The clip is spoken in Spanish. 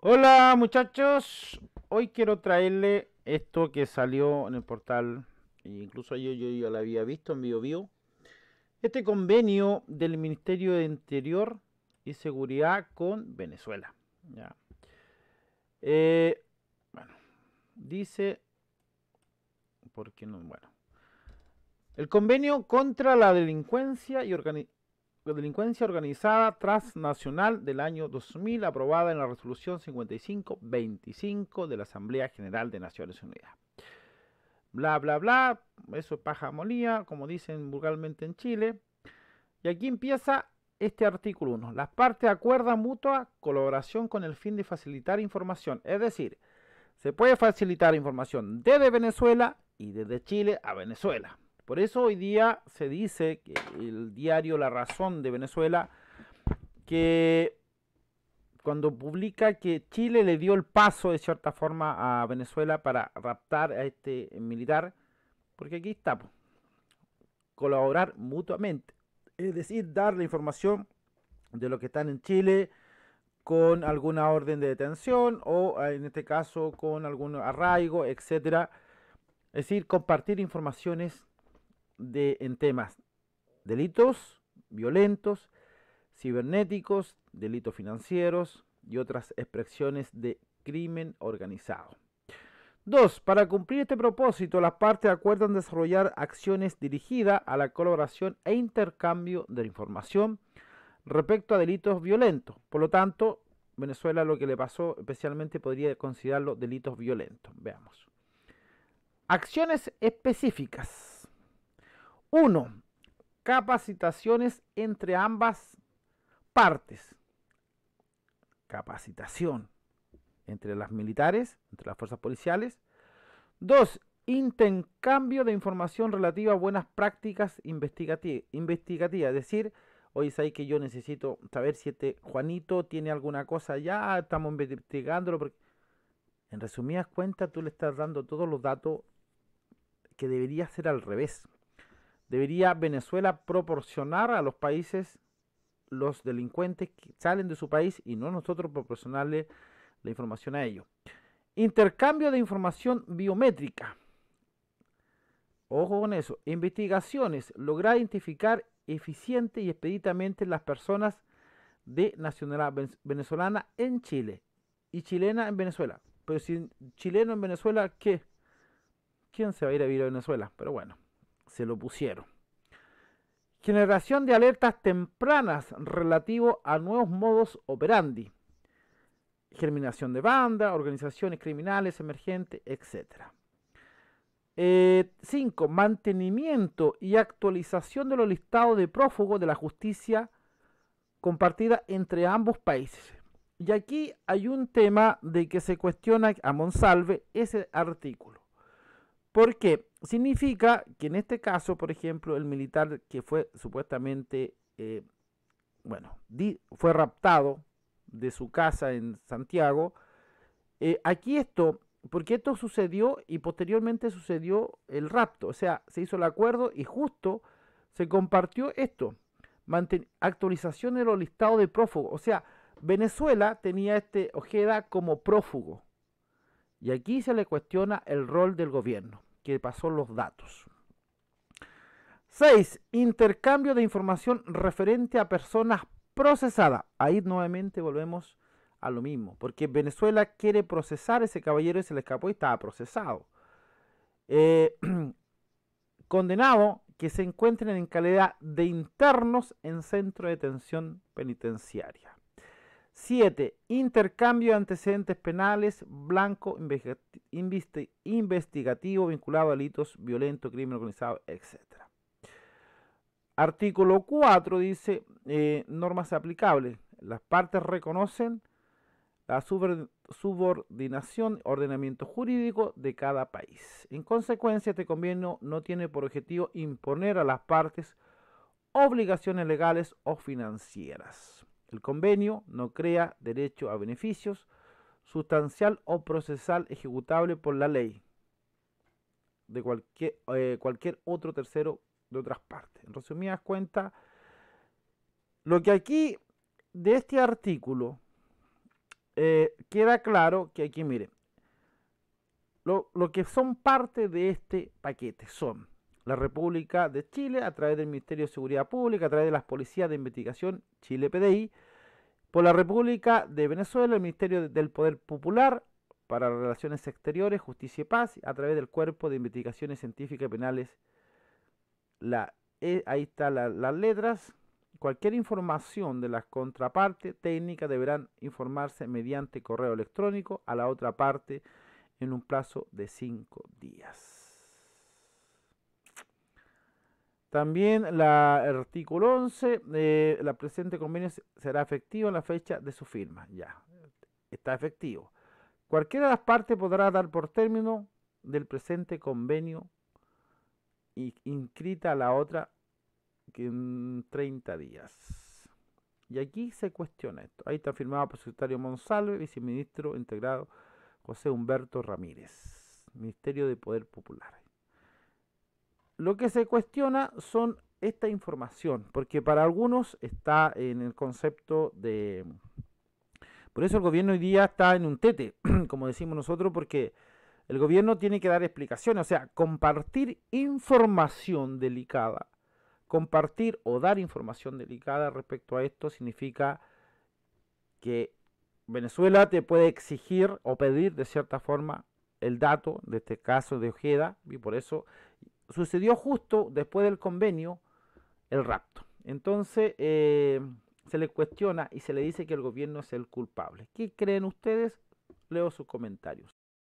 Hola muchachos, hoy quiero traerle esto que salió en el portal, e incluso yo, yo ya lo había visto en BioBio, este convenio del Ministerio de Interior y Seguridad con Venezuela. Eh, bueno, dice, porque no, bueno, el convenio contra la delincuencia y organización delincuencia organizada transnacional del año 2000, aprobada en la resolución 5525 de la Asamblea General de Naciones Unidas. Bla, bla, bla, eso es paja molía, como dicen vulgarmente en Chile. Y aquí empieza este artículo 1. Las partes acuerdan mutua colaboración con el fin de facilitar información. Es decir, se puede facilitar información desde Venezuela y desde Chile a Venezuela. Por eso hoy día se dice que el diario La Razón de Venezuela que cuando publica que Chile le dio el paso de cierta forma a Venezuela para raptar a este militar, porque aquí está, colaborar mutuamente, es decir, dar la información de lo que están en Chile con alguna orden de detención o ah, en este caso con algún arraigo, etcétera. Es decir, compartir informaciones en temas delitos violentos, cibernéticos, delitos financieros y otras expresiones de crimen organizado. dos, Para cumplir este propósito, las partes acuerdan desarrollar acciones dirigidas a la colaboración e intercambio de información respecto a delitos violentos. Por lo tanto, Venezuela lo que le pasó especialmente podría considerarlo delitos violentos. Veamos. Acciones específicas. Uno, Capacitaciones entre ambas partes. Capacitación entre las militares, entre las fuerzas policiales. Dos, Intercambio de información relativa a buenas prácticas investigativas, es decir, es ahí que yo necesito saber si este Juanito tiene alguna cosa ya, estamos investigándolo. Porque... En resumidas cuentas, tú le estás dando todos los datos que debería ser al revés. ¿Debería Venezuela proporcionar a los países los delincuentes que salen de su país y no nosotros proporcionarle la información a ellos? Intercambio de información biométrica. Ojo con eso. Investigaciones. Lograr identificar eficiente y expeditamente las personas de nacionalidad venezolana en Chile y chilena en Venezuela. Pero si chileno en Venezuela, ¿qué? ¿Quién se va a ir a vivir a Venezuela? Pero bueno se lo pusieron. Generación de alertas tempranas relativo a nuevos modos operandi. Germinación de bandas, organizaciones criminales emergentes, etc. 5. Eh, mantenimiento y actualización de los listados de prófugos de la justicia compartida entre ambos países. Y aquí hay un tema de que se cuestiona a Monsalve ese artículo. Porque significa que en este caso, por ejemplo, el militar que fue supuestamente, eh, bueno, fue raptado de su casa en Santiago, eh, aquí esto, porque esto sucedió y posteriormente sucedió el rapto, o sea, se hizo el acuerdo y justo se compartió esto, actualización de los listados de prófugos, o sea, Venezuela tenía este Ojeda como prófugo, y aquí se le cuestiona el rol del gobierno, que pasó los datos. Seis, Intercambio de información referente a personas procesadas. Ahí nuevamente volvemos a lo mismo, porque Venezuela quiere procesar ese caballero y se le escapó y estaba procesado. Eh, condenado que se encuentren en calidad de internos en centro de detención penitenciaria. 7. Intercambio de antecedentes penales blanco investigativo vinculado a delitos violentos, crimen organizado, etc. Artículo 4 dice eh, normas aplicables. Las partes reconocen la subordinación, ordenamiento jurídico de cada país. En consecuencia, este convenio no tiene por objetivo imponer a las partes obligaciones legales o financieras. El convenio no crea derecho a beneficios sustancial o procesal ejecutable por la ley de cualquier, eh, cualquier otro tercero de otras partes. En resumidas cuentas, lo que aquí de este artículo eh, queda claro que aquí, miren, lo que son parte de este paquete son la República de Chile a través del Ministerio de Seguridad Pública, a través de las Policías de Investigación Chile PDI, por la República de Venezuela, el Ministerio del Poder Popular para Relaciones Exteriores, Justicia y Paz, a través del Cuerpo de Investigaciones Científicas y Penales. La, e, ahí están las letras. Cualquier información de las contrapartes técnicas deberán informarse mediante correo electrónico a la otra parte en un plazo de cinco días. También el artículo 11, el eh, la presente convenio será efectivo en la fecha de su firma. Ya, está efectivo. Cualquiera de las partes podrá dar por término del presente convenio y inscrita a la otra en 30 días. Y aquí se cuestiona esto. Ahí está firmado por el secretario Monsalve, viceministro integrado José Humberto Ramírez, Ministerio de Poder Popular. Lo que se cuestiona son esta información, porque para algunos está en el concepto de... Por eso el gobierno hoy día está en un tete, como decimos nosotros, porque el gobierno tiene que dar explicaciones, o sea, compartir información delicada. Compartir o dar información delicada respecto a esto significa que Venezuela te puede exigir o pedir de cierta forma el dato de este caso de Ojeda, y por eso sucedió justo después del convenio el rapto. Entonces eh, se le cuestiona y se le dice que el gobierno es el culpable. ¿Qué creen ustedes? Leo sus comentarios.